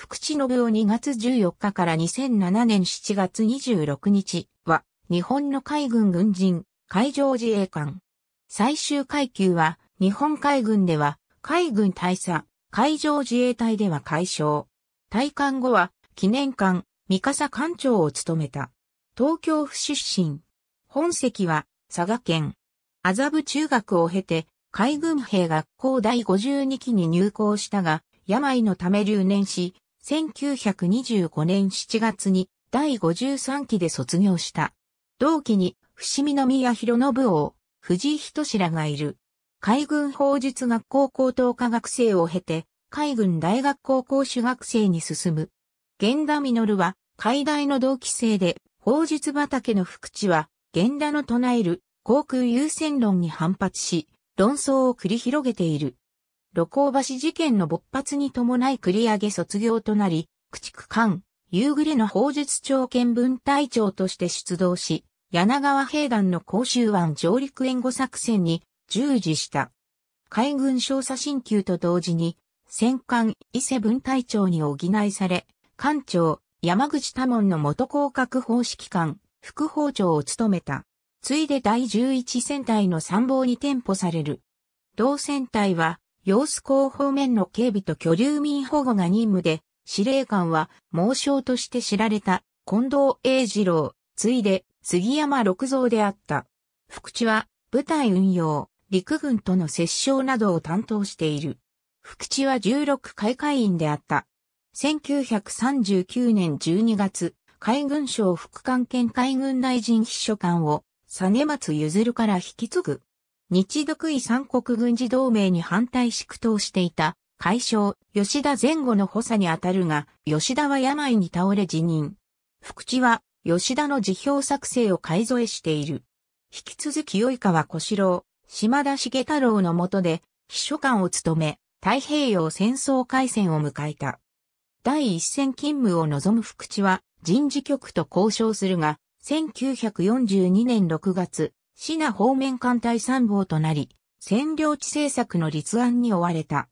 福知信夫2月14日から2007年7月26日は、日本の海軍軍人、海上自衛官。最終階級は、日本海軍では、海軍大佐、海上自衛隊では海将。退官後は、記念館、三笠館長を務めた。東京府出身。本籍は、佐賀県。麻布中学を経て、海軍兵学校第52期に入校したが、病のため留年し、1925年7月に第53期で卒業した。同期に伏見宮広信王、藤井志らがいる。海軍法術学校高等科学生を経て、海軍大学高校主学生に進む。源田実は、海大の同期生で、法術畑の福地は、源田の唱える航空優先論に反発し、論争を繰り広げている。路行橋事件の勃発に伴い繰り上げ卒業となり、駆逐艦、夕暮れの砲術長見分隊長として出動し、柳川兵団の甲州湾上陸援護作戦に従事した。海軍少佐進級と同時に、戦艦伊勢分隊長に補いされ、艦長、山口多門の元降格方式艦、副法長を務めた。ついで第11戦隊の参謀に添付される。同戦隊は、様子港方面の警備と居留民保護が任務で、司令官は、猛将として知られた、近藤栄二郎、ついで、杉山六蔵であった。福地は、部隊運用、陸軍との折衝などを担当している。福地は16海会員であった。1939年12月、海軍省副官兼海軍大臣秘書官を、根松譲から引き継ぐ。日独位三国軍事同盟に反対し苦闘していた、海将、吉田前後の補佐にあたるが、吉田は病に倒れ辞任。福地は、吉田の辞表作成を改添えしている。引き続き及川小四郎、島田重太郎の下で、秘書官を務め、太平洋戦争開戦を迎えた。第一線勤務を望む福地は人事局と交渉するが、1942年6月、シナ方面艦隊参謀となり、占領地政策の立案に追われた。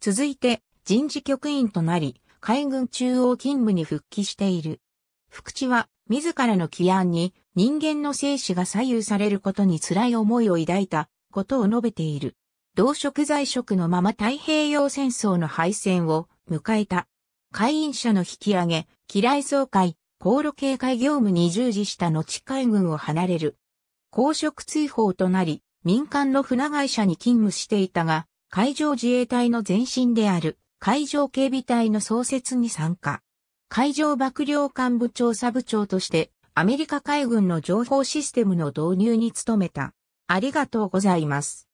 続いて、人事局員となり、海軍中央勤務に復帰している。福地は、自らの起案に人間の生死が左右されることに辛い思いを抱いたことを述べている。同職在職のまま太平洋戦争の敗戦を迎えた。会員者の引き上げ、機雷総会、航路警戒業務に従事した後海軍を離れる。公職追放となり、民間の船会社に勤務していたが、海上自衛隊の前身である海上警備隊の創設に参加。海上幕僚官部調査部長としてアメリカ海軍の情報システムの導入に努めた。ありがとうございます。